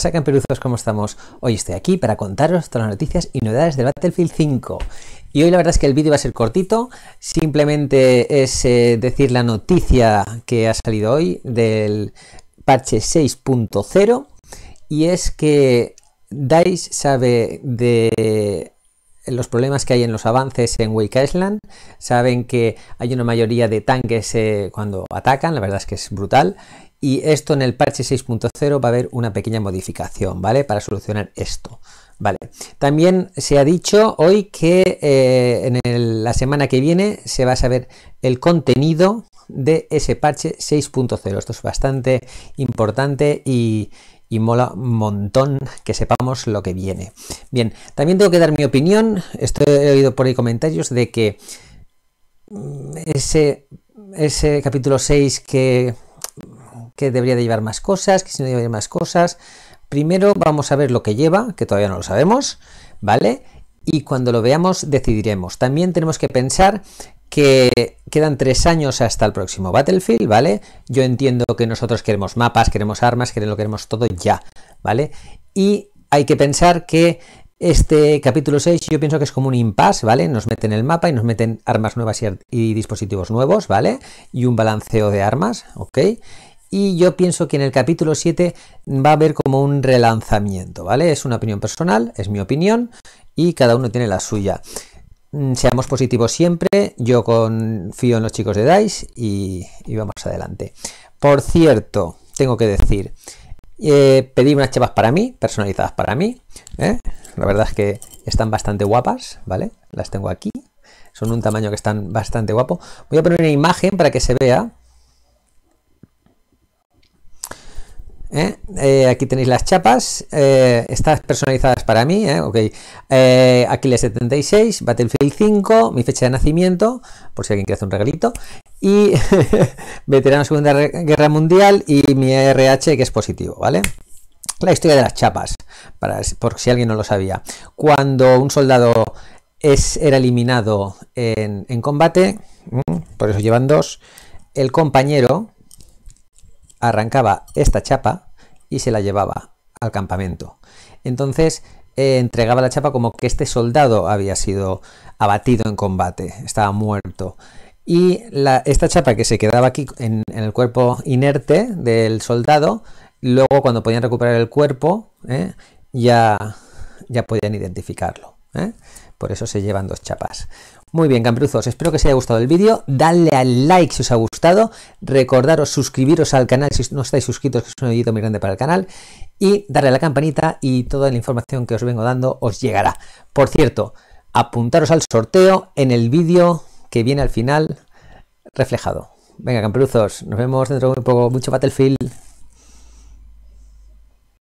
pasa, Camperuzos? ¿Cómo estamos? Hoy estoy aquí para contaros todas las noticias y novedades de Battlefield 5. Y hoy la verdad es que el vídeo va a ser cortito, simplemente es eh, decir la noticia que ha salido hoy del parche 6.0 y es que DICE sabe de los problemas que hay en los avances en Wake Island. Saben que hay una mayoría de tanques eh, cuando atacan, la verdad es que es brutal. Y esto en el parche 6.0 va a haber una pequeña modificación, ¿vale? Para solucionar esto. Vale. También se ha dicho hoy que eh, en la semana que viene se va a saber el contenido de ese parche 6.0. Esto es bastante importante y, y mola un montón que sepamos lo que viene. Bien, también tengo que dar mi opinión. Esto he oído por ahí comentarios de que mm, ese, ese capítulo 6 que, que debería de llevar más cosas, que si no debería llevar más cosas. Primero vamos a ver lo que lleva, que todavía no lo sabemos, ¿vale? Y cuando lo veamos decidiremos. También tenemos que pensar que quedan tres años hasta el próximo Battlefield, ¿vale? Yo entiendo que nosotros queremos mapas, queremos armas, queremos, queremos todo ya, ¿vale? Y hay que pensar que este capítulo 6 yo pienso que es como un impasse, ¿vale? Nos meten el mapa y nos meten armas nuevas y, y dispositivos nuevos, ¿vale? Y un balanceo de armas, ¿ok? Y yo pienso que en el capítulo 7 va a haber como un relanzamiento, ¿vale? Es una opinión personal, es mi opinión y cada uno tiene la suya. Mm, seamos positivos siempre. Yo confío en los chicos de DICE y, vamos adelante. Por cierto, tengo que decir, eh, pedí unas chavas para mí, personalizadas para mí. ¿eh? La verdad es que están bastante guapas, ¿vale? Las tengo aquí. Son un tamaño que están bastante guapo. Voy a poner una imagen para que se vea. ¿eh? Eh, aquí tenéis las chapas, eh, estas personalizadas para mí, okay. Aquiles 76, Battlefield 5, mi fecha de nacimiento, por si alguien quiere hacer un regalito, y veterano Segunda Guerra Mundial y mi e RH que es positivo, ¿vale? La historia de las chapas, para, por si alguien no lo sabía. Cuando un soldado es, era eliminado en combate, por eso llevan dos, el compañero arrancaba esta chapa y se la llevaba al campamento. Entonces eh, entregaba la chapa como que este soldado había sido abatido en combate, estaba muerto. Y la, esta chapa que se quedaba aquí en, el cuerpo inerte del soldado, luego cuando podían recuperar el cuerpo, eh, ya, ya podían identificarlo. ¿eh? Por eso se llevan dos chapas. Muy bien, cambruzos, espero que os haya gustado el vídeo. Dadle al like si os ha gustado. Recordaros suscribiros al canal si no estáis suscritos, que es un ayudito muy grande para el canal. Y darle a la campanita y toda la información que os vengo dando os llegará. Por cierto, apuntaros al sorteo en el vídeo que viene al final reflejado. Venga, camperuzos, nos vemos dentro de un poco. Mucho Battlefield.